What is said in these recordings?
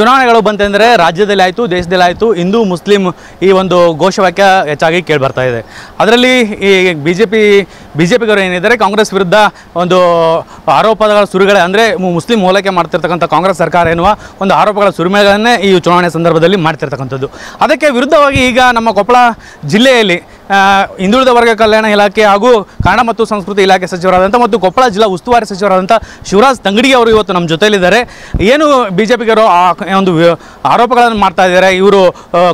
ಚುನಾವಣೆಗಳು ಬಂತೆಂದರೆ ರಾಜ್ಯದಲ್ಲಿ ಆಯಿತು ದೇಶದಲ್ಲಿ ಆಯಿತು ಹಿಂದೂ ಮುಸ್ಲಿಂ ಈ ಒಂದು ಘೋಷವಾಕ್ಯ ಹೆಚ್ಚಾಗಿ ಕೇಳಿ ಬರ್ತಾ ಇದೆ ಅದರಲ್ಲಿ ಈ B J P B J ಪಿಗರು ಏನಿದ್ದಾರೆ ಕಾಂಗ್ರೆಸ್ ವಿರುದ್ಧ ಒಂದು ಆರೋಪಗಳ ಸುರಿಗಳೇ ಅಂದರೆ ಮುಸ್ಲಿಂ ಹೋಲಿಕೆ ಮಾಡ್ತಿರ್ತಕ್ಕಂಥ ಕಾಂಗ್ರೆಸ್ ಸರ್ಕಾರ ಎನ್ನುವ ಒಂದು ಆರೋಪಗಳ ಸುರಿಮೆಗಳನ್ನೇ ಈ ಚುನಾವಣೆ ಸಂದರ್ಭದಲ್ಲಿ ಮಾಡ್ತಿರ್ತಕ್ಕಂಥದ್ದು ಅದಕ್ಕೆ ವಿರುದ್ಧವಾಗಿ ಈಗ ನಮ್ಮ ಕೊಪ್ಪಳ ಜಿಲ್ಲೆಯಲ್ಲಿ ಹಿಂದುಳಿದ ವರ್ಗ ಕಲ್ಯಾಣ ಇಲಾಖೆ ಹಾಗೂ ಕನ್ನಡ ಮತ್ತು ಸಂಸ್ಕೃತಿ ಇಲಾಖೆ ಸಚಿವರಾದಂಥ ಮತ್ತು ಕೊಪ್ಪಳ ಜಿಲ್ಲಾ ಉಸ್ತುವಾರಿ ಸಚಿವರಾದಂಥ ಶಿವರಾಜ್ ತಂಗಡಿ ಅವರು ಇವತ್ತು ನಮ್ಮ ಜೊತೆಯಲ್ಲಿದ್ದಾರೆ ಏನು ಬಿ ಜೆ ಪಿಗರು ಒಂದು ಆರೋಪಗಳನ್ನು ಮಾಡ್ತಾ ಇದ್ದಾರೆ ಇವರು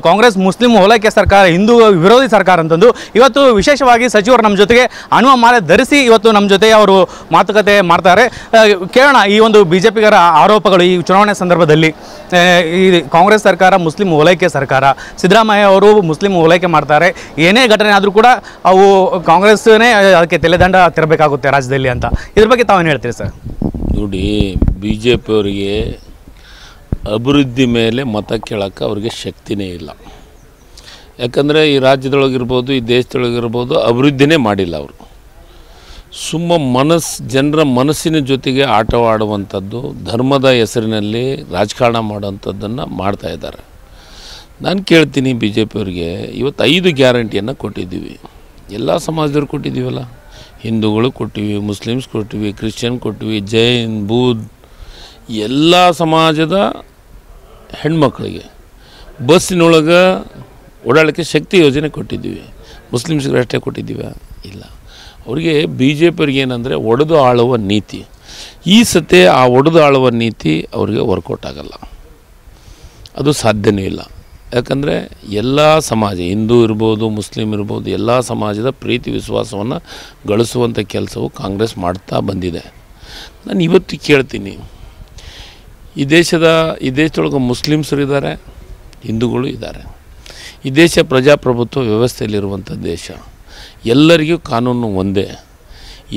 ಕಾಂಗ್ರೆಸ್ ಮುಸ್ಲಿಂ ಓಲೈಕೆ ಸರ್ಕಾರ ಹಿಂದೂ ವಿರೋಧಿ ಸರ್ಕಾರ ಅಂತಂದು ಇವತ್ತು ವಿಶೇಷವಾಗಿ ಸಚಿವರು ನಮ್ಮ ಜೊತೆಗೆ ಅನುವ ಮಾಲೆ ಧರಿಸಿ ಇವತ್ತು ನಮ್ಮ ಜೊತೆ ಅವರು ಮಾತುಕತೆ ಮಾಡ್ತಾರೆ ಕೇಳೋಣ ಈ ಒಂದು ಬಿ ಜೆ ಪಿಗರ ಆರೋಪಗಳು ಈ ಚುನಾವಣೆ ಸಂದರ್ಭದಲ್ಲಿ ಈ ಕಾಂಗ್ರೆಸ್ ಸರ್ಕಾರ ಮುಸ್ಲಿಂ ಓಲೈಕೆ ಸರ್ಕಾರ ಸಿದ್ದರಾಮಯ್ಯ ಅವರು ಮುಸ್ಲಿಂ ಓಲೈಕೆ ಮಾಡ್ತಾರೆ ಏನೇ ಘಟನೆ ಆದರೂ ಕೂಡ ಅವು ಕಾಂಗ್ರೆಸ್ನೇ ಅದಕ್ಕೆ ತಲೆದಂಡ ತೆರಬೇಕಾಗುತ್ತೆ ರಾಜ್ಯದಲ್ಲಿ ಅಂತ ಇದ್ರ ಬಗ್ಗೆ ತಾವೇನು ಹೇಳ್ತೀರಿ ಸರ್ ನೋಡಿ ಬಿ ಜೆ ಅವರಿಗೆ ಅಭಿವೃದ್ಧಿ ಮೇಲೆ ಮತ ಕೇಳೋಕ್ಕೆ ಅವ್ರಿಗೆ ಶಕ್ತಿನೇ ಇಲ್ಲ ಯಾಕಂದರೆ ಈ ರಾಜ್ಯದೊಳಗಿರ್ಬೋದು ಈ ದೇಶದೊಳಗಿರ್ಬೋದು ಅಭಿವೃದ್ಧಿನೇ ಮಾಡಿಲ್ಲ ಅವರು ಸುಮ್ಮ ಮನಸ್ಸು ಜನರ ಮನಸ್ಸಿನ ಜೊತೆಗೆ ಆಟವಾಡುವಂಥದ್ದು ಧರ್ಮದ ಹೆಸರಿನಲ್ಲಿ ರಾಜಕಾರಣ ಮಾಡುವಂಥದ್ದನ್ನು ಮಾಡ್ತಾಯಿದ್ದಾರೆ ನಾನು ಕೇಳ್ತೀನಿ ಬಿ ಜೆ ಪಿಯವ್ರಿಗೆ ಇವತ್ತು ಐದು ಗ್ಯಾರಂಟಿಯನ್ನು ಕೊಟ್ಟಿದ್ದೀವಿ ಎಲ್ಲ ಸಮಾಜದವ್ರು ಕೊಟ್ಟಿದ್ದೀವಲ್ಲ ಹಿಂದೂಗಳು ಕೊಟ್ಟಿವಿ ಮುಸ್ಲಿಮ್ಸ್ ಕೊಟ್ಟಿವಿ ಕ್ರಿಶ್ಚಿಯನ್ ಕೊಟ್ಟಿವಿ ಜೈನ್ ಬೂದ್ ಎಲ್ಲ ಸಮಾಜದ ಹೆಣ್ಮಕ್ಳಿಗೆ ಬಸ್ಸಿನೊಳಗೆ ಓಡಾಡೋಕ್ಕೆ ಶಕ್ತಿ ಯೋಜನೆ ಕೊಟ್ಟಿದ್ದೀವಿ ಮುಸ್ಲಿಮ್ಸ್ಗೆ ಅಷ್ಟೇ ಕೊಟ್ಟಿದ್ದೀವ ಇಲ್ಲ ಅವರಿಗೆ ಬಿ ಜೆ ಪಿಯವ್ರಿಗೆ ಏನಂದರೆ ಒಡೆದು ಆಳುವ ನೀತಿ ಈ ಸತೆ ಆ ಒಡೆದು ಆಳುವ ನೀತಿ ಅವರಿಗೆ ವರ್ಕೌಟ್ ಆಗಲ್ಲ ಅದು ಸಾಧ್ಯವೂ ಇಲ್ಲ ಯಾಕಂದರೆ ಎಲ್ಲ ಸಮಾಜ ಹಿಂದೂ ಇರ್ಬೋದು ಮುಸ್ಲಿಂ ಇರ್ಬೋದು ಎಲ್ಲ ಸಮಾಜದ ಪ್ರೀತಿ ವಿಶ್ವಾಸವನ್ನು ಗಳಿಸುವಂಥ ಕೆಲಸವು ಕಾಂಗ್ರೆಸ್ ಮಾಡ್ತಾ ಬಂದಿದೆ ನಾನು ಇವತ್ತು ಕೇಳ್ತೀನಿ ಈ ದೇಶದ ಈ ದೇಶದೊಳಗೆ ಮುಸ್ಲಿಮ್ಸರು ಇದ್ದಾರೆ ಹಿಂದೂಗಳು ಇದ್ದಾರೆ ಈ ದೇಶ ಪ್ರಜಾಪ್ರಭುತ್ವ ವ್ಯವಸ್ಥೆಯಲ್ಲಿರುವಂಥ ದೇಶ ಎಲ್ಲರಿಗೂ ಕಾನೂನು ಒಂದೇ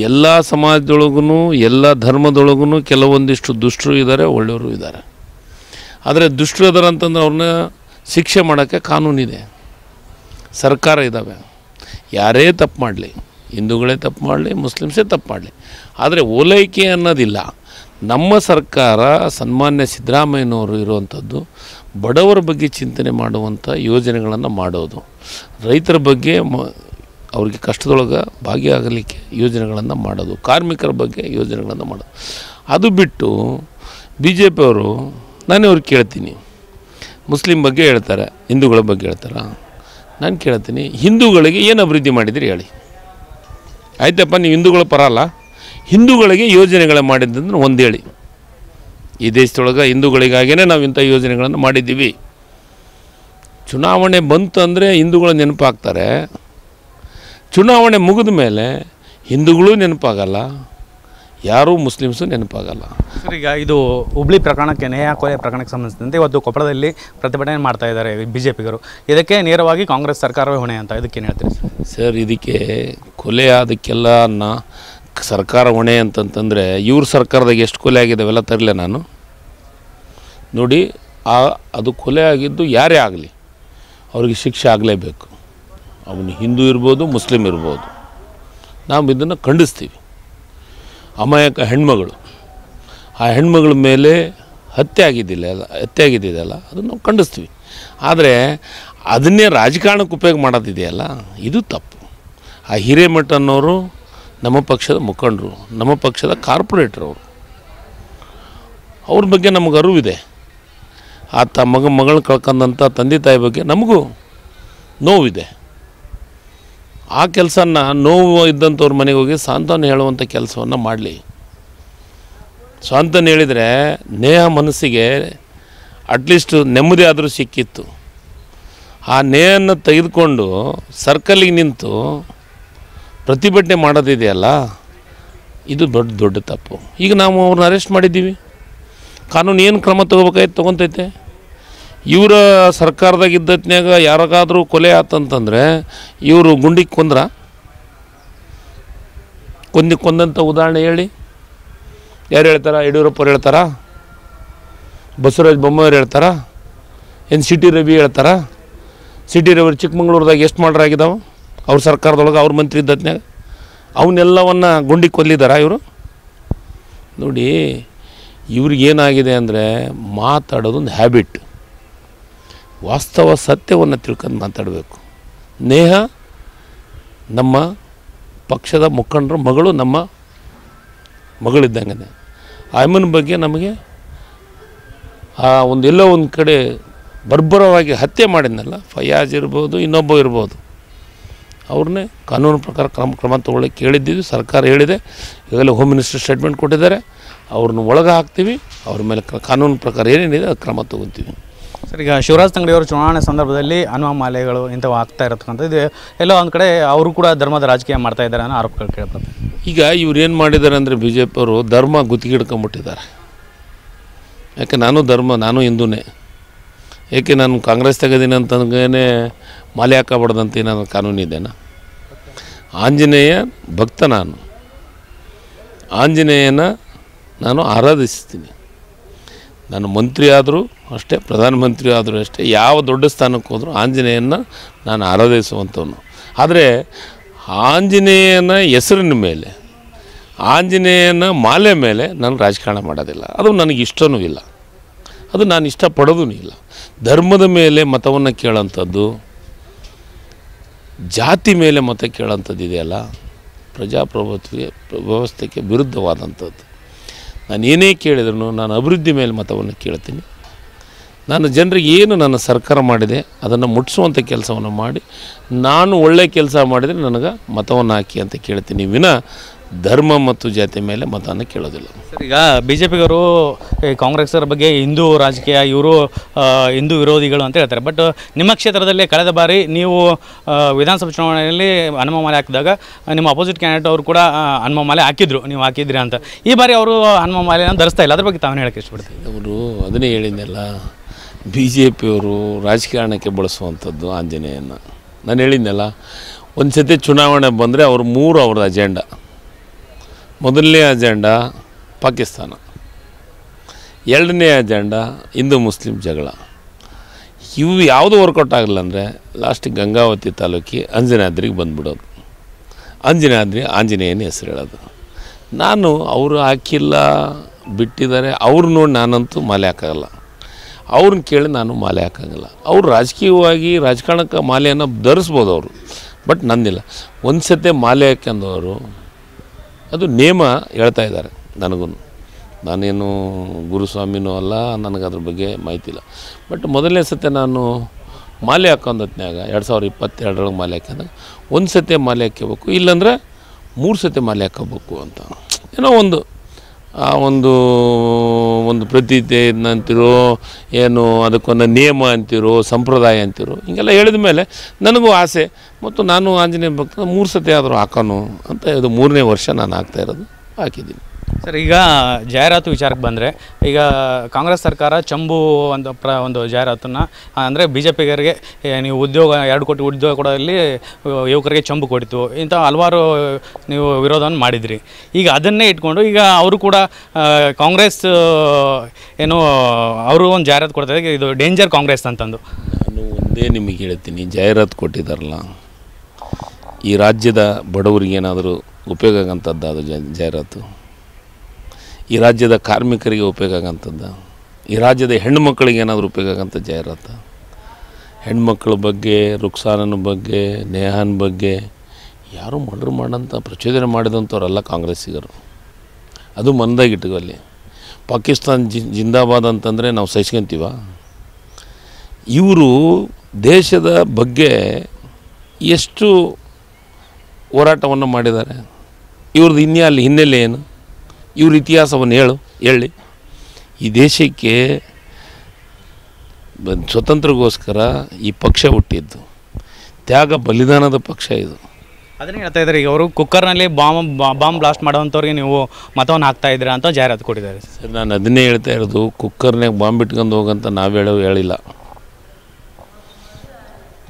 ಎಲ್ಲ ಸಮಾಜದೊಳಗೂ ಎಲ್ಲ ಧರ್ಮದೊಳಗೂ ಕೆಲವೊಂದಿಷ್ಟು ದುಷ್ಟರು ಇದ್ದಾರೆ ಒಳ್ಳೆಯವರು ಇದ್ದಾರೆ ಆದರೆ ದುಷ್ಟರು ಇದ್ದಾರೆ ಅಂತಂದ್ರೆ ಅವ್ರನ್ನ ಶಿಕ್ಷೆ ಮಾಡೋಕ್ಕೆ ಕಾನೂನಿದೆ ಸರ್ಕಾರ ಇದ್ದಾವೆ ಯಾರೇ ತಪ್ಪು ಮಾಡಲಿ ಹಿಂದೂಗಳೇ ತಪ್ಪು ಮಾಡಲಿ ಮುಸ್ಲಿಮ್ಸೇ ತಪ್ಪು ಮಾಡಲಿ ಆದರೆ ಓಲೈಕೆ ಅನ್ನೋದಿಲ್ಲ ನಮ್ಮ ಸರ್ಕಾರ ಸನ್ಮಾನ್ಯ ಸಿದ್ದರಾಮಯ್ಯನವರು ಇರುವಂಥದ್ದು ಬಡವರ ಬಗ್ಗೆ ಚಿಂತನೆ ಮಾಡುವಂಥ ಯೋಜನೆಗಳನ್ನು ಮಾಡೋದು ರೈತರ ಬಗ್ಗೆ ಮ ಅವ್ರಿಗೆ ಕಷ್ಟದೊಳಗೆ ಭಾಗಿಯಾಗಲಿಕ್ಕೆ ಯೋಜನೆಗಳನ್ನು ಮಾಡೋದು ಕಾರ್ಮಿಕರ ಬಗ್ಗೆ ಯೋಜನೆಗಳನ್ನು ಮಾಡೋದು ಅದು ಬಿಟ್ಟು ಬಿ ಜೆ ಪಿಯವರು ನಾನೇ ಅವ್ರಿಗೆ ಕೇಳ್ತೀನಿ ಮುಸ್ಲಿಂ ಬಗ್ಗೆ ಹೇಳ್ತಾರೆ ಹಿಂದೂಗಳ ಬಗ್ಗೆ ಹೇಳ್ತಾರ ನಾನು ಕೇಳ್ತೀನಿ ಹಿಂದೂಗಳಿಗೆ ಏನು ಅಭಿವೃದ್ಧಿ ಮಾಡಿದಿರಿ ಹೇಳಿ ಆಯ್ತಪ್ಪ ನೀವು ಹಿಂದೂಗಳ ಪರ ಅಲ್ಲ ಹಿಂದೂಗಳಿಗೆ ಯೋಜನೆಗಳ ಮಾಡಿದ್ದಂದ್ರೆ ಒಂದು ಹೇಳಿ ಈ ದೇಶದೊಳಗೆ ಹಿಂದೂಗಳಿಗಾಗಿಯೇ ನಾವು ಇಂಥ ಯೋಜನೆಗಳನ್ನು ಮಾಡಿದ್ದೀವಿ ಚುನಾವಣೆ ಬಂತು ಅಂದರೆ ಹಿಂದೂಗಳು ನೆನಪಾಗ್ತಾರೆ ಚುನಾವಣೆ ಮುಗಿದ ಮೇಲೆ ಹಿಂದೂಗಳು ನೆನಪಾಗಲ್ಲ ಯಾರೂ ಮುಸ್ಲಿಮ್ಸು ನೆನಪಾಗಲ್ಲ ಸರ್ ಈಗ ಇದು ಹುಬ್ಳಿ ಪ್ರಕರಣಕ್ಕೆ ನೇಯ ಕೊಲೆ ಪ್ರಕರಣಕ್ಕೆ ಸಂಬಂಧಿಸಿದಂತೆ ಇವತ್ತು ಕೊಪ್ಪಳದಲ್ಲಿ ಪ್ರತಿಭಟನೆ ಮಾಡ್ತಾ ಇದ್ದಾರೆ ಬಿ ಜೆ ಪಿಗರು ಇದಕ್ಕೆ ನೇರವಾಗಿ ಕಾಂಗ್ರೆಸ್ ಸರ್ಕಾರವೇ ಹೊಣೆ ಅಂತ ಇದಕ್ಕೇನು ಹೇಳ್ತೀರಿ ಸರ್ ಇದಕ್ಕೆ ಕೊಲೆ ಅದಕ್ಕೆಲ್ಲ ಸರ್ಕಾರ ಹೊಣೆ ಅಂತಂತಂದರೆ ಇವ್ರ ಸರ್ಕಾರದಾಗ ಎಷ್ಟು ಕೊಲೆ ಆಗಿದ್ದಾವೆಲ್ಲ ತರಲೆ ನಾನು ನೋಡಿ ಆ ಅದು ಕೊಲೆ ಆಗಿದ್ದು ಯಾರೇ ಆಗಲಿ ಅವ್ರಿಗೆ ಶಿಕ್ಷೆ ಆಗಲೇಬೇಕು ಅವನು ಹಿಂದೂ ಇರ್ಬೋದು ಮುಸ್ಲಿಮ್ ಇರ್ಬೋದು ನಾವು ಇದನ್ನು ಖಂಡಿಸ್ತೀವಿ ಅಮಾಯಕ ಹೆಣ್ಮಗಳು ಆ ಹೆಣ್ಮಗಳ ಮೇಲೆ ಹತ್ಯೆ ಆಗಿದ್ದಿಲ್ಲ ಹತ್ಯೆ ಆಗಿದ್ದಿದೆಯಲ್ಲ ಅದನ್ನು ನಾವು ಖಂಡಿಸ್ತೀವಿ ಆದರೆ ಅದನ್ನೇ ರಾಜಕಾರಣಕ್ಕೆ ಉಪಯೋಗ ಮಾಡೋದಿದೆಯಲ್ಲ ಇದು ತಪ್ಪು ಆ ಹಿರೇಮಠ ಅನ್ನೋರು ನಮ್ಮ ಪಕ್ಷದ ಮುಖಂಡರು ನಮ್ಮ ಪಕ್ಷದ ಕಾರ್ಪೊರೇಟರ್ ಅವರು ಅವ್ರ ಬಗ್ಗೆ ನಮಗೆ ಅರಿವಿದೆ ಆ ತ ಮಗ ಮಗಳು ಕಳ್ಕೊಂಡಂಥ ತಂದೆ ತಾಯಿ ಬಗ್ಗೆ ನಮಗೂ ನೋವಿದೆ ಆ ಕೆಲಸನ ನೋವು ಇದ್ದಂಥವ್ರ ಮನೆಗೆ ಹೋಗಿ ಸಾಂತ್ವನ ಹೇಳುವಂಥ ಕೆಲಸವನ್ನು ಮಾಡಲಿ ಸಾಂತ್ವನ ಹೇಳಿದರೆ ನೇಹ ಮನಸ್ಸಿಗೆ ಅಟ್ಲೀಸ್ಟ್ ನೆಮ್ಮದಿ ಆದರೂ ಸಿಕ್ಕಿತ್ತು ಆ ನೇಹನ್ನು ತೆಗೆದುಕೊಂಡು ಸರ್ಕಲ್ಲಿಗೆ ನಿಂತು ಪ್ರತಿಭಟನೆ ಮಾಡೋದಿದೆಯಲ್ಲ ಇದು ದೊಡ್ಡ ದೊಡ್ಡ ತಪ್ಪು ಈಗ ನಾವು ಅವ್ರನ್ನ ಅರೆಸ್ಟ್ ಮಾಡಿದ್ದೀವಿ ಕಾನೂನು ಏನು ಕ್ರಮ ತೊಗೋಬೇಕಾಯ್ತು ತೊಗೊತೈತೆ ಇವರ ಸರ್ಕಾರದಾಗ ಇದ್ದತ್ನಾಗ ಯಾರಿಗಾದ್ರೂ ಕೊಲೆ ಆತಂತಂದರೆ ಇವರು ಗುಂಡಿಗೆ ಕೊಂದ್ರ ಕೊಂದಿ ಕೊಂದಂಥ ಉದಾಹರಣೆ ಹೇಳಿ ಯಾರು ಹೇಳ್ತಾರ ಯಡಿಯೂರಪ್ಪವ್ರು ಹೇಳ್ತಾರ ಬಸವರಾಜ ಬೊಮ್ಮಾಯಿಯವ್ರು ಹೇಳ್ತಾರಾ ಏನು ಸಿಟಿ ರವಿ ಹೇಳ್ತಾರ ಸಿಟಿ ರವಿ ಚಿಕ್ಕಮಗಳೂರದಾಗ ಎಷ್ಟು ಮಾಡ್ರಾಗಿದ್ದಾವೆ ಅವ್ರ ಸರ್ಕಾರದೊಳಗೆ ಅವ್ರ ಮಂತ್ರಿ ಇದ್ದತ್ನಾಗ ಅವನ್ನೆಲ್ಲವನ್ನು ಗುಂಡಿಗೆ ಕೊಲ್ಲಿದ್ದಾರಾ ಇವರು ನೋಡಿ ಇವ್ರಿಗೇನಾಗಿದೆ ಅಂದರೆ ಮಾತಾಡೋದೊಂದು ಹ್ಯಾಬಿಟ್ ವಾಸ್ತವ ಸತ್ಯವನ್ನು ತಿಳ್ಕೊಂಡು ಮಾತಾಡಬೇಕು ನೇಹ ನಮ್ಮ ಪಕ್ಷದ ಮುಖಂಡರು ಮಗಳು ನಮ್ಮ ಮಗಳಿದ್ದಂಗೆ ಆಯಮ್ಮನ ಬಗ್ಗೆ ನಮಗೆ ಆ ಒಂದು ಎಲ್ಲೋ ಒಂದು ಕಡೆ ಬರ್ಬರವಾಗಿ ಹತ್ಯೆ ಮಾಡಿದ್ನಲ್ಲ ಫಯಾಜ್ ಇರ್ಬೋದು ಇನ್ನೊಬ್ಬ ಇರ್ಬೋದು ಅವ್ರನ್ನೇ ಕಾನೂನು ಪ್ರಕಾರ ಕ್ರಮ ಕ್ರಮ ತಗೊಳ್ಳಿ ಕೇಳಿದ್ದೀವಿ ಸರ್ಕಾರ ಹೇಳಿದೆ ಈಗಲೇ ಹೋಮ್ ಮಿನಿಸ್ಟರ್ ಸ್ಟೇಟ್ಮೆಂಟ್ ಕೊಟ್ಟಿದ್ದಾರೆ ಅವ್ರನ್ನ ಒಳಗೆ ಹಾಕ್ತೀವಿ ಅವ್ರ ಮೇಲೆ ಕಾನೂನು ಪ್ರಕಾರ ಏನೇನಿದೆ ಅದು ಕ್ರಮ ತೊಗೊತೀವಿ ಸರ್ ಈಗ ಶಿವರಾಜ್ ತಂಗಡಿಯವರು ಚುನಾವಣೆ ಸಂದರ್ಭದಲ್ಲಿ ಮಾಲೆಗಳು ಇಂಥವು ಆಗ್ತಾ ಇರತಕ್ಕಂಥ ಇದು ಎಲ್ಲೋ ಒಂದು ಕಡೆ ಅವರು ಕೂಡ ಧರ್ಮದ ರಾಜಕೀಯ ಮಾಡ್ತಾ ಇದ್ದಾರೆ ಅನ್ನೋ ಆರೋಪಗಳು ಕೇಳ್ತಾರೆ ಈಗ ಇವ್ರು ಏನು ಮಾಡಿದ್ದಾರೆ ಅಂದರೆ ಬಿ ಜೆ ಪಿಯವರು ಧರ್ಮ ಹಿಡ್ಕೊಂಬಿಟ್ಟಿದ್ದಾರೆ ಯಾಕೆ ನಾನು ಧರ್ಮ ನಾನು ಹಿಂದೂನೇ ಏಕೆ ನಾನು ಕಾಂಗ್ರೆಸ್ ತೆಗೆದೀನಿ ಅಂತಂದೇ ಮಾಲೆ ಹಾಕಬಾರ್ದಂತ ನಾನು ಕಾನೂನಿದ್ದೇನಾ ಆಂಜನೇಯ ಭಕ್ತ ನಾನು ಆಂಜನೇಯನ ನಾನು ಆರಾಧಿಸ್ತೀನಿ ನಾನು ಮಂತ್ರಿ ಆದರೂ ಅಷ್ಟೇ ಪ್ರಧಾನಮಂತ್ರಿ ಆದರೂ ಅಷ್ಟೇ ಯಾವ ದೊಡ್ಡ ಸ್ಥಾನಕ್ಕೆ ಹೋದರೂ ಆಂಜನೇಯನ ನಾನು ಆರಾಧಿಸುವಂಥವನು ಆದರೆ ಆಂಜನೇಯನ ಹೆಸರಿನ ಮೇಲೆ ಆಂಜನೇಯನ ಮಾಲೆ ಮೇಲೆ ನಾನು ರಾಜಕಾರಣ ಮಾಡೋದಿಲ್ಲ ಅದು ನನಗೆ ಇಷ್ಟವೂ ಇಲ್ಲ ಅದು ನಾನು ಇಷ್ಟಪಡೋದೂ ಇಲ್ಲ ಧರ್ಮದ ಮೇಲೆ ಮತವನ್ನು ಕೇಳೋಂಥದ್ದು ಜಾತಿ ಮೇಲೆ ಮತ ಕೇಳೋಂಥದ್ದು ಇದೆಯಲ್ಲ ಪ್ರಜಾಪ್ರಭುತ್ವ ವ್ಯವಸ್ಥೆಗೆ ವಿರುದ್ಧವಾದಂಥದ್ದು ನಾನು ಏನೇ ಕೇಳಿದ್ರು ನಾನು ಅಭಿವೃದ್ಧಿ ಮೇಲೆ ಮತವನ್ನು ಕೇಳ್ತೀನಿ ನಾನು ಜನರಿಗೆ ಏನು ನನ್ನ ಸರ್ಕಾರ ಮಾಡಿದೆ ಅದನ್ನು ಮುಟ್ಟಿಸುವಂಥ ಕೆಲಸವನ್ನು ಮಾಡಿ ನಾನು ಒಳ್ಳೆಯ ಕೆಲಸ ಮಾಡಿದರೆ ನನಗೆ ಮತವನ್ನು ಹಾಕಿ ಅಂತ ಕೇಳ್ತೀನಿ ವಿನ ಧರ್ಮ ಮತ್ತು ಜಾತಿ ಮೇಲೆ ಮತವನ್ನು ಕೇಳೋದಿಲ್ಲ ಸರ್ ಈಗ ಬಿ ಜೆ ಪಿಗವರು ಕಾಂಗ್ರೆಸ್ಸರ ಬಗ್ಗೆ ಹಿಂದೂ ರಾಜಕೀಯ ಇವರು ಹಿಂದೂ ವಿರೋಧಿಗಳು ಅಂತ ಹೇಳ್ತಾರೆ ಬಟ್ ನಿಮ್ಮ ಕ್ಷೇತ್ರದಲ್ಲಿ ಕಳೆದ ಬಾರಿ ನೀವು ವಿಧಾನಸಭೆ ಚುನಾವಣೆಯಲ್ಲಿ ಮಾಲೆ ಹಾಕಿದಾಗ ನಿಮ್ಮ ಅಪೋಸಿಟ್ ಕ್ಯಾಂಡಿಡೇಟ್ ಅವರು ಕೂಡ ಹನುಮಾಲೆ ಹಾಕಿದ್ರು ನೀವು ಹಾಕಿದ್ರಿ ಅಂತ ಈ ಬಾರಿ ಅವರು ಹನುಮಾಲೆ ಧರಿಸ್ತಾ ಇಲ್ಲ ಅದ್ರ ಬಗ್ಗೆ ತಾವೇ ಹೇಳಕ್ಕೆ ಇಷ್ಟಪಡ್ತೀನಿ ಅವರು ಅದನ್ನೇ ಹೇಳಿದ್ದೆಲ್ಲ ಬಿ ಜೆ ಪಿಯವರು ರಾಜಕಾರಣಕ್ಕೆ ಬಳಸುವಂಥದ್ದು ಆಂಜನೇಯನ ನಾನು ಹೇಳಿದ್ದೆಲ್ಲ ಒಂದು ಸತಿ ಚುನಾವಣೆ ಬಂದರೆ ಅವ್ರ ಮೂರು ಅವ್ರದ್ದು ಅಜೆಂಡಾ ಮೊದಲನೇ ಅಜೆಂಡಾ ಪಾಕಿಸ್ತಾನ ಎರಡನೇ ಅಜೆಂಡಾ ಹಿಂದೂ ಮುಸ್ಲಿಂ ಜಗಳ ಇವು ಯಾವುದು ವರ್ಕೌಟ್ ಆಗಲ್ಲ ಅಂದರೆ ಲಾಸ್ಟ್ ಗಂಗಾವತಿ ತಾಲೂಕಿ ಅಂಜನಾದ್ರಿಗೆ ಬಂದ್ಬಿಡೋದು ಅಂಜನಾದ್ರಿ ಆಂಜನೇಯನ ಹೆಸರು ಹೇಳೋದು ನಾನು ಅವರು ಹಾಕಿಲ್ಲ ಬಿಟ್ಟಿದ್ದಾರೆ ಅವ್ರು ನೋಡಿ ನಾನಂತೂ ಮಾಲೆ ಹಾಕೋಲ್ಲ ಅವ್ರನ್ನ ಕೇಳಿ ನಾನು ಮಾಲೆ ಹಾಕೋಂಗಿಲ್ಲ ಅವ್ರು ರಾಜಕೀಯವಾಗಿ ರಾಜಕಾರಣಕ್ಕೆ ಮಾಲೆಯನ್ನು ಧರಿಸ್ಬೋದು ಅವರು ಬಟ್ ನಂದಿಲ್ಲ ಒಂದು ಸತೆ ಮಾಲೆ ಹಾಕ್ಯಂದವರು ಅದು ನೇಮ ಹೇಳ್ತಾ ಇದ್ದಾರೆ ನನಗೂ ನಾನೇನು ಗುರುಸ್ವಾಮಿನೂ ಅಲ್ಲ ನನಗೆ ಬಗ್ಗೆ ಮಾಹಿತಿ ಇಲ್ಲ ಬಟ್ ಮೊದಲನೇ ಸತಿ ನಾನು ಮಾಲೆ ಹಾಕೊಂಡತ್ನಾಗ ಎರಡು ಸಾವಿರದ ಇಪ್ಪತ್ತೆರಡರೊಳಗೆ ಮಾಲೆ ಹಾಕಿದಾಗ ಒಂದು ಸತಿ ಮಾಲೆ ಹಾಕ್ಕೋಬೇಕು ಇಲ್ಲಾಂದ್ರೆ ಮೂರು ಸತಿ ಮಾಲೆ ಹಾಕೋಬೇಕು ಅಂತ ಏನೋ ಒಂದು ಆ ಒಂದು ಒಂದು ಅಂತಿರೋ ಏನು ಅದಕ್ಕೊಂದು ನಿಯಮ ಅಂತಿರೋ ಸಂಪ್ರದಾಯ ಅಂತಿರೋ ಹೀಗೆಲ್ಲ ಹೇಳಿದ ಮೇಲೆ ನನಗೂ ಆಸೆ ಮತ್ತು ನಾನು ಆಂಜನೇಯ ಭಕ್ತ ಮೂರು ಸತಿ ಆದರೂ ಹಾಕೋನು ಅಂತ ಇದು ಮೂರನೇ ವರ್ಷ ನಾನು ಹಾಕ್ತಾ ಇರೋದು ಹಾಕಿದ್ದೀನಿ ಸರ್ ಈಗ ಜಾಹೀರಾತು ವಿಚಾರಕ್ಕೆ ಬಂದರೆ ಈಗ ಕಾಂಗ್ರೆಸ್ ಸರ್ಕಾರ ಚಂಬು ಒಂದು ಪ್ರ ಒಂದು ಜಾಹೀರಾತನ್ನು ಅಂದರೆ ಬಿ ಜೆ ಪಿಗರಿಗೆ ನೀವು ಉದ್ಯೋಗ ಎರಡು ಕೋಟಿ ಉದ್ಯೋಗ ಕೊಡೋದಲ್ಲಿ ಯುವಕರಿಗೆ ಚಂಬು ಕೊಡಿತು ಇಂಥ ಹಲವಾರು ನೀವು ವಿರೋಧವನ್ನು ಮಾಡಿದ್ರಿ ಈಗ ಅದನ್ನೇ ಇಟ್ಕೊಂಡು ಈಗ ಅವರು ಕೂಡ ಕಾಂಗ್ರೆಸ್ ಏನು ಅವರು ಒಂದು ಜಾಹೀರಾತು ಕೊಡ್ತಾರೆ ಇದು ಡೇಂಜರ್ ಕಾಂಗ್ರೆಸ್ ಅಂತಂದು ನಾನು ಒಂದೇ ನಿಮಗೆ ಹೇಳ್ತೀನಿ ಜಾಹೀರಾತು ಕೊಟ್ಟಿದ್ದಾರಲ್ಲ ಈ ರಾಜ್ಯದ ಬಡವರಿಗೇನಾದರೂ ಉಪಯೋಗ ಆಗಂಥದ್ದು ಅದು ಜಾಹೀರಾತು ಈ ರಾಜ್ಯದ ಕಾರ್ಮಿಕರಿಗೆ ಉಪಯೋಗ ಆಗಂಥದ್ದು ಈ ರಾಜ್ಯದ ಹೆಣ್ಮಕ್ಳಿಗೆ ಏನಾದರೂ ಉಪಯೋಗ ಆಗೋಂಥ ಜಾಹೀರಾತು ಹೆಣ್ಮಕ್ಳ ಬಗ್ಗೆ ರುಕ್ಸಾನನ ಬಗ್ಗೆ ನೇಹಾನ್ ಬಗ್ಗೆ ಯಾರು ಮರ್ಡ್ರ್ ಮಾಡೋಂಥ ಪ್ರಚೋದನೆ ಮಾಡಿದಂಥವರೆಲ್ಲ ಕಾಂಗ್ರೆಸ್ಸಿಗರು ಅದು ಅಲ್ಲಿ ಪಾಕಿಸ್ತಾನ್ ಜಿ ಜಿಂದಾಬಾದ್ ಅಂತಂದರೆ ನಾವು ಸಹಿಸ್ಕೊಂತೀವ ಇವರು ದೇಶದ ಬಗ್ಗೆ ಎಷ್ಟು ಹೋರಾಟವನ್ನು ಮಾಡಿದ್ದಾರೆ ಇವ್ರದ್ದು ಅಲ್ಲಿ ಹಿನ್ನೆಲೆ ಏನು ಇವ್ರ ಇತಿಹಾಸವನ್ನು ಹೇಳು ಹೇಳಿ ಈ ದೇಶಕ್ಕೆ ಸ್ವತಂತ್ರಗೋಸ್ಕರ ಈ ಪಕ್ಷ ಹುಟ್ಟಿದ್ದು ತ್ಯಾಗ ಬಲಿದಾನದ ಪಕ್ಷ ಇದು ಅದನ್ನೇ ಹೇಳ್ತಾ ಇದ್ದಾರೆ ಈಗ ಅವರು ಕುಕ್ಕರ್ನಲ್ಲಿ ಬಾಂಬ್ ಬಾಂಬ್ ಬ್ಲಾಸ್ಟ್ ಮಾಡೋವಂಥವ್ರಿಗೆ ನೀವು ಮತವನ್ನು ಹಾಕ್ತಾ ಇದ್ದೀರಾ ಅಂತ ಜಾಹೀರಾತು ಕೊಟ್ಟಿದ್ದಾರೆ ಸರ್ ನಾನು ಅದನ್ನೇ ಹೇಳ್ತಾ ಇರೋದು ಕುಕ್ಕರ್ನಾಗ ಬಾಂಬ್ ಇಟ್ಕೊಂಡು ಹೋಗಂತ ನಾವು ಹೇಳೋ ಹೇಳಿಲ್ಲ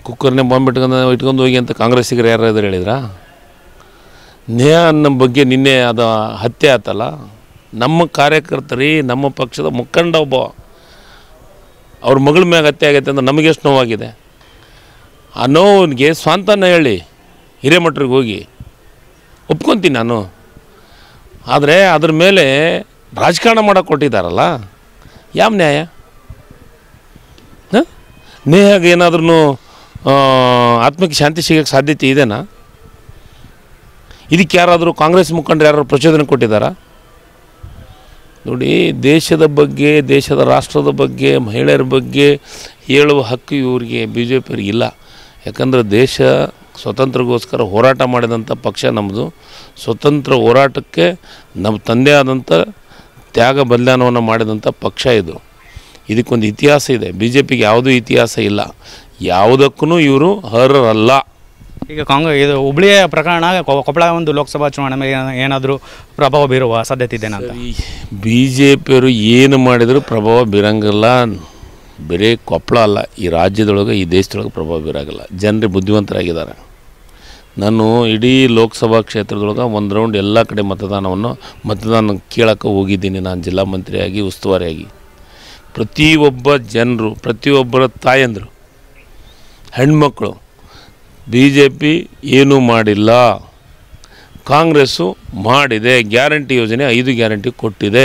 ಕುಕ್ಕರ್ನೇ ಬಾಂಬ್ ಇಟ್ಕೊಂಡು ಇಟ್ಕೊಂಡು ಹೋಗಿ ಅಂತ ಕಾಂಗ್ರೆಸ್ಸಿಗರು ಯಾರಾದರೂ ಹೇಳಿದ್ರಾ ನ್ಯಾಯ ಅನ್ನೋ ಬಗ್ಗೆ ನಿನ್ನೆ ಅದು ಹತ್ಯೆ ಆತಲ್ಲ ನಮ್ಮ ಕಾರ್ಯಕರ್ತರಿ ನಮ್ಮ ಪಕ್ಷದ ಮುಖಂಡ ಒಬ್ಬ ಅವ್ರ ಮಗಳ ಮ್ಯಾಗ ಹತ್ಯೆ ಆಗೈತೆ ಅಂದ್ರೆ ನಮಗೆಷ್ಟು ನೋವಾಗಿದೆ ಆ ನೋವನಿಗೆ ಸ್ವಾಂತನ ಹೇಳಿ ಹಿರೇಮಠರಿಗೆ ಹೋಗಿ ಒಪ್ಕೊತೀನಿ ನಾನು ಆದರೆ ಅದ್ರ ಮೇಲೆ ರಾಜಕಾರಣ ಮಾಡೋಕ್ಕೆ ಕೊಟ್ಟಿದ್ದಾರಲ್ಲ ಯಾವ ನ್ಯಾಯ ನೇಹಾಗ ಏನಾದ್ರೂ ಆತ್ಮಕ್ಕೆ ಶಾಂತಿ ಸಿಗೋಕ್ಕೆ ಸಾಧ್ಯತೆ ಇದೆನಾ ಇದಕ್ಕೆ ಯಾರಾದರೂ ಕಾಂಗ್ರೆಸ್ ಮುಖಂಡರು ಯಾರು ಪ್ರಚೋದನೆ ಕೊಟ್ಟಿದ್ದಾರಾ ನೋಡಿ ದೇಶದ ಬಗ್ಗೆ ದೇಶದ ರಾಷ್ಟ್ರದ ಬಗ್ಗೆ ಮಹಿಳೆಯರ ಬಗ್ಗೆ ಹೇಳುವ ಹಕ್ಕು ಇವರಿಗೆ ಬಿ ಜೆ ಪಿಯವ್ರಿಗೆ ಯಾಕಂದರೆ ದೇಶ ಸ್ವತಂತ್ರಗೋಸ್ಕರ ಹೋರಾಟ ಮಾಡಿದಂಥ ಪಕ್ಷ ನಮ್ಮದು ಸ್ವತಂತ್ರ ಹೋರಾಟಕ್ಕೆ ನಮ್ಮ ತಂದೆ ಆದಂಥ ತ್ಯಾಗ ಬಲಿದಾನವನ್ನು ಮಾಡಿದಂಥ ಪಕ್ಷ ಇದು ಇದಕ್ಕೊಂದು ಇತಿಹಾಸ ಇದೆ ಬಿ ಜೆ ಪಿಗೆ ಯಾವುದೂ ಇತಿಹಾಸ ಇಲ್ಲ ಯಾವುದಕ್ಕೂ ಇವರು ಅರ್ಹರಲ್ಲ ಈಗ ಕಾಂಗ್ರೆಸ್ ಇದು ಹುಬ್ಳಿಯ ಪ್ರಕರಣ ಕೊಪ್ಪಳ ಒಂದು ಲೋಕಸಭಾ ಚುನಾವಣೆ ಮೇಲೆ ಏನಾದರೂ ಪ್ರಭಾವ ಬೀರುವ ಸಾಧ್ಯತೆ ಇದೆ ಬಿ ಜೆ ಪಿಯವರು ಏನು ಮಾಡಿದರೂ ಪ್ರಭಾವ ಬೀರಂಗಿಲ್ಲ ಬರೀ ಕೊಪ್ಪಳ ಅಲ್ಲ ಈ ರಾಜ್ಯದೊಳಗೆ ಈ ದೇಶದೊಳಗೆ ಪ್ರಭಾವ ಬೀರಾಗಲ್ಲ ಜನರು ಬುದ್ಧಿವಂತರಾಗಿದ್ದಾರೆ ನಾನು ಇಡೀ ಲೋಕಸಭಾ ಕ್ಷೇತ್ರದೊಳಗೆ ಒಂದು ರೌಂಡ್ ಎಲ್ಲ ಕಡೆ ಮತದಾನವನ್ನು ಮತದಾನ ಕೇಳೋಕ್ಕೆ ಹೋಗಿದ್ದೀನಿ ನಾನು ಜಿಲ್ಲಾ ಮಂತ್ರಿಯಾಗಿ ಉಸ್ತುವಾರಿಯಾಗಿ ಪ್ರತಿಯೊಬ್ಬ ಜನರು ಪ್ರತಿಯೊಬ್ಬರ ತಾಯಂದರು ಹೆಣ್ಮಕ್ಳು ಬಿ ಜೆ ಪಿ ಏನೂ ಮಾಡಿಲ್ಲ ಕಾಂಗ್ರೆಸ್ಸು ಮಾಡಿದೆ ಗ್ಯಾರಂಟಿ ಯೋಜನೆ ಐದು ಗ್ಯಾರಂಟಿ ಕೊಟ್ಟಿದೆ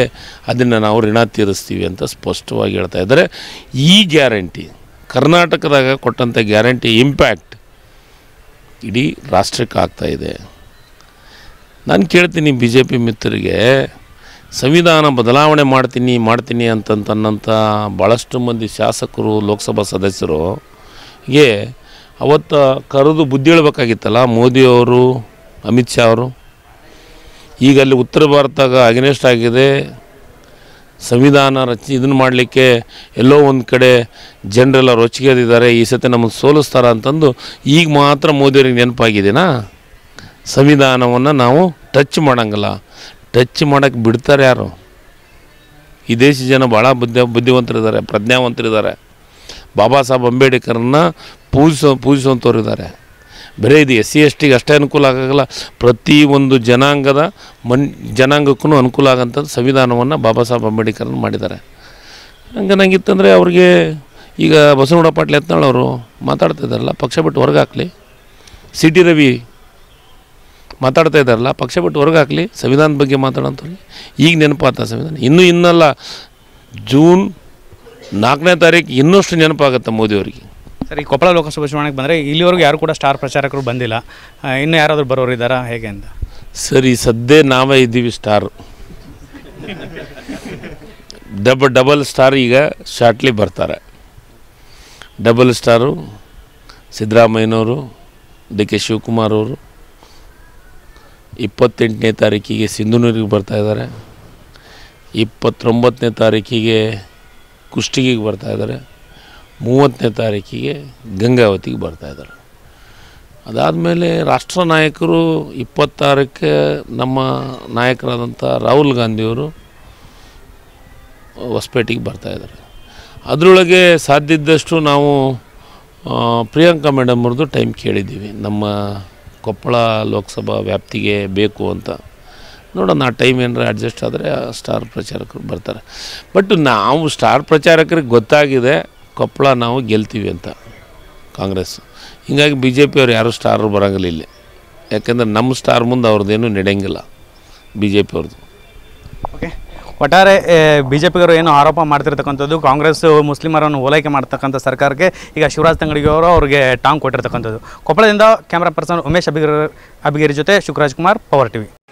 ಅದನ್ನು ನಾವು ಋಣ ತೀರಿಸ್ತೀವಿ ಅಂತ ಸ್ಪಷ್ಟವಾಗಿ ಹೇಳ್ತಾ ಇದ್ದಾರೆ ಈ ಗ್ಯಾರಂಟಿ ಕರ್ನಾಟಕದಾಗ ಕೊಟ್ಟಂಥ ಗ್ಯಾರಂಟಿ ಇಂಪ್ಯಾಕ್ಟ್ ಇಡೀ ರಾಷ್ಟ್ರಕ್ಕೆ ಆಗ್ತಾಯಿದೆ ನಾನು ಕೇಳ್ತೀನಿ ಬಿ ಜೆ ಪಿ ಮಿತ್ರರಿಗೆ ಸಂವಿಧಾನ ಬದಲಾವಣೆ ಮಾಡ್ತೀನಿ ಮಾಡ್ತೀನಿ ಅಂತಂತನ್ನಂಥ ಭಾಳಷ್ಟು ಮಂದಿ ಶಾಸಕರು ಲೋಕಸಭಾ ಸದಸ್ಯರು ಗೆ ಅವತ್ತು ಕರೆದು ಬುದ್ಧಿ ಹೇಳಬೇಕಾಗಿತ್ತಲ್ಲ ಮೋದಿಯವರು ಅಮಿತ್ ಶಾ ಅವರು ಈಗ ಅಲ್ಲಿ ಉತ್ತರ ಭಾರತದಾಗ ಅಗ್ನೆಸ್ಟ್ ಆಗಿದೆ ಸಂವಿಧಾನ ರಚ ಇದನ್ನು ಮಾಡಲಿಕ್ಕೆ ಎಲ್ಲೋ ಒಂದು ಕಡೆ ಜನರೆಲ್ಲ ರೊಚ್ಚಿಗೆದಿದ್ದಾರೆ ಈ ಸತಿ ನಮಗೆ ಸೋಲಿಸ್ತಾರ ಅಂತಂದು ಈಗ ಮಾತ್ರ ಮೋದಿಯವ್ರಿಗೆ ನೆನಪಾಗಿದ್ದೀನಾ ಸಂವಿಧಾನವನ್ನು ನಾವು ಟಚ್ ಮಾಡೋಂಗಲ್ಲ ಟಚ್ ಮಾಡೋಕ್ಕೆ ಬಿಡ್ತಾರೆ ಯಾರು ಈ ದೇಶದ ಜನ ಭಾಳ ಬುದ್ಧಿ ಬುದ್ಧಿವಂತರಿದ್ದಾರೆ ಪ್ರಜ್ಞಾವಂತರಿದ್ದಾರೆ ಬಾಬಾ ಸಾಹೇಬ್ ಅಂಬೇಡ್ಕರ್ನ ಪೂಜಿಸೋ ಪೂಜಿಸುವಂಥವ್ರು ಇದ್ದಾರೆ ಬರೀ ಇದು ಎಸ್ ಸಿ ಎಸ್ ಟಿಗೆ ಅಷ್ಟೇ ಅನುಕೂಲ ಆಗೋಲ್ಲ ಪ್ರತಿ ಒಂದು ಜನಾಂಗದ ಮನ್ ಜನಾಂಗಕ್ಕೂ ಅನುಕೂಲ ಆಗೋಂಥದ್ದು ಸಂವಿಧಾನವನ್ನು ಬಾಬಾ ಸಾಹೇಬ್ ಅಂಬೇಡ್ಕರ್ ಮಾಡಿದ್ದಾರೆ ಹಂಗೆ ನಂಗಿತ್ತಂದರೆ ಅವ್ರಿಗೆ ಈಗ ಬಸವನಗೌಡ ಎತ್ನಾಳು ಅವರು ಮಾತಾಡ್ತಾ ಇದ್ದಾರಲ್ಲ ಪಕ್ಷ ಬಿಟ್ಟು ಹೊರಗೆ ಹಾಕಲಿ ಸಿ ಟಿ ರವಿ ಮಾತಾಡ್ತಾ ಇದ್ದಾರಲ್ಲ ಪಕ್ಷ ಬಿಟ್ಟು ಹೊರಗೆ ಸಂವಿಧಾನದ ಬಗ್ಗೆ ಮಾತಾಡೋಂಥವ್ರಿ ಈಗ ನೆನಪಾತ ಸಂವಿಧಾನ ಇನ್ನೂ ಇನ್ನಲ್ಲ ಜೂನ್ ನಾಲ್ಕನೇ ತಾರೀಕು ಇನ್ನಷ್ಟು ನೆನಪಾಗುತ್ತೆ ಮೋದಿಯವರಿಗೆ ಸರ್ ಈ ಕೊಪ್ಪಳ ಲೋಕಸಭಾ ಚುನಾವಣೆಗೆ ಬಂದರೆ ಇಲ್ಲಿವರೆಗೂ ಯಾರು ಕೂಡ ಸ್ಟಾರ್ ಪ್ರಚಾರಕರು ಬಂದಿಲ್ಲ ಇನ್ನು ಯಾರಾದರೂ ಬರೋರು ಇದ್ದಾರಾ ಹೇಗೆ ಅಂತ ಸರಿ ಸದ್ಯ ನಾವೇ ಇದ್ದೀವಿ ಸ್ಟಾರು ಡಬ ಡಬಲ್ ಸ್ಟಾರ್ ಈಗ ಶಾರ್ಟ್ಲಿ ಬರ್ತಾರೆ ಡಬಲ್ ಸ್ಟಾರು ಸಿದ್ದರಾಮಯ್ಯನವರು ಡಿ ಕೆ ಶಿವಕುಮಾರ್ ಅವರು ಇಪ್ಪತ್ತೆಂಟನೇ ತಾರೀಕಿಗೆ ಸಿಂಧುನೂರಿಗೆ ಬರ್ತಾಯಿದ್ದಾರೆ ಇಪ್ಪತ್ತೊಂಬತ್ತನೇ ತಾರೀಕಿಗೆ ಬರ್ತಾ ಬರ್ತಾಯಿದ್ದಾರೆ ಮೂವತ್ತನೇ ತಾರೀಕಿಗೆ ಗಂಗಾವತಿಗೆ ಬರ್ತಾಯಿದ್ದಾರೆ ಅದಾದಮೇಲೆ ರಾಷ್ಟ್ರ ನಾಯಕರು ಇಪ್ಪತ್ತಾರಕ್ಕೆ ನಮ್ಮ ನಾಯಕರಾದಂಥ ರಾಹುಲ್ ಗಾಂಧಿಯವರು ಹೊಸಪೇಟೆಗೆ ಬರ್ತಾಯಿದ್ದಾರೆ ಅದರೊಳಗೆ ಸಾಧ್ಯದಷ್ಟು ನಾವು ಪ್ರಿಯಾಂಕಾ ಮೇಡಮ್ ಅವ್ರದ್ದು ಟೈಮ್ ಕೇಳಿದ್ದೀವಿ ನಮ್ಮ ಕೊಪ್ಪಳ ಲೋಕಸಭಾ ವ್ಯಾಪ್ತಿಗೆ ಬೇಕು ಅಂತ ನೋಡೋಣ ಆ ಟೈಮ್ ಏನಾರ ಅಡ್ಜಸ್ಟ್ ಆದರೆ ಸ್ಟಾರ್ ಪ್ರಚಾರಕರು ಬರ್ತಾರೆ ಬಟ್ ನಾವು ಸ್ಟಾರ್ ಪ್ರಚಾರಕರಿಗೆ ಗೊತ್ತಾಗಿದೆ ಕೊಪ್ಪಳ ನಾವು ಗೆಲ್ತೀವಿ ಅಂತ ಕಾಂಗ್ರೆಸ್ ಹೀಗಾಗಿ ಬಿ ಜೆ ಪಿಯವ್ರು ಯಾರೂ ಸ್ಟಾರ್ ಬರೋಂಗಿಲ್ಲ ಇಲ್ಲಿ ಯಾಕೆಂದರೆ ನಮ್ಮ ಸ್ಟಾರ್ ಮುಂದೆ ಅವ್ರದ್ದೇನು ನಡೆಯಂಗಿಲ್ಲ ಬಿ ಜೆ ಅವ್ರದ್ದು ಓಕೆ ಒಟ್ಟಾರೆ ಬಿ ಜೆ ಅವರು ಏನು ಆರೋಪ ಮಾಡ್ತಿರ್ತಕ್ಕಂಥದ್ದು ಕಾಂಗ್ರೆಸ್ ಮುಸ್ಲಿಮರನ್ನು ಓಲೈಕೆ ಮಾಡ್ತಕ್ಕಂಥ ಸರ್ಕಾರಕ್ಕೆ ಈಗ ಶಿವರಾಜ್ ಅವರು ಅವ್ರಿಗೆ ಟಾಂಗ್ ಕೊಟ್ಟಿರ್ತಕ್ಕಂಥದ್ದು ಕೊಪ್ಪಳದಿಂದ ಕ್ಯಾಮ್ರಾ ಪರ್ಸನ್ ಉಮೇಶ್ ಅಭಿಗಿರ್ ಅಭಿಗಿರಿ ಜೊತೆ ಶುಕ್ರಾಜ್ ಕುಮಾರ್ ಪವರ್ ಟಿವಿ